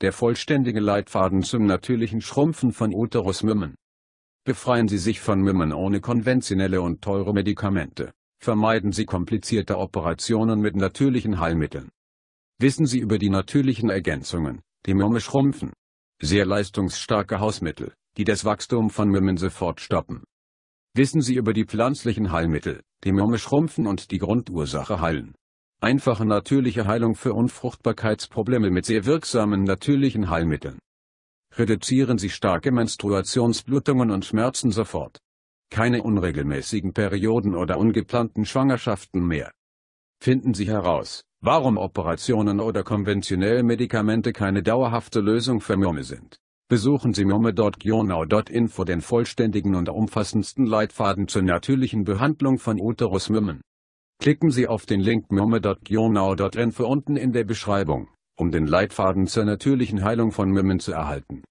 Der vollständige Leitfaden zum natürlichen Schrumpfen von Uterusmümmen. Befreien Sie sich von Mümmen ohne konventionelle und teure Medikamente. Vermeiden Sie komplizierte Operationen mit natürlichen Heilmitteln. Wissen Sie über die natürlichen Ergänzungen, die Mümme schrumpfen. Sehr leistungsstarke Hausmittel, die das Wachstum von Mümmen sofort stoppen. Wissen Sie über die pflanzlichen Heilmittel, die Mümme schrumpfen und die Grundursache heilen. Einfache natürliche Heilung für Unfruchtbarkeitsprobleme mit sehr wirksamen natürlichen Heilmitteln. Reduzieren Sie starke Menstruationsblutungen und Schmerzen sofort. Keine unregelmäßigen Perioden oder ungeplanten Schwangerschaften mehr. Finden Sie heraus, warum Operationen oder konventionelle Medikamente keine dauerhafte Lösung für Mürme sind. Besuchen Sie mürme.gionau.info den vollständigen und umfassendsten Leitfaden zur natürlichen Behandlung von Uterusmürmen. Klicken Sie auf den Link myrme.jonau.info unten in der Beschreibung, um den Leitfaden zur natürlichen Heilung von Myrmen zu erhalten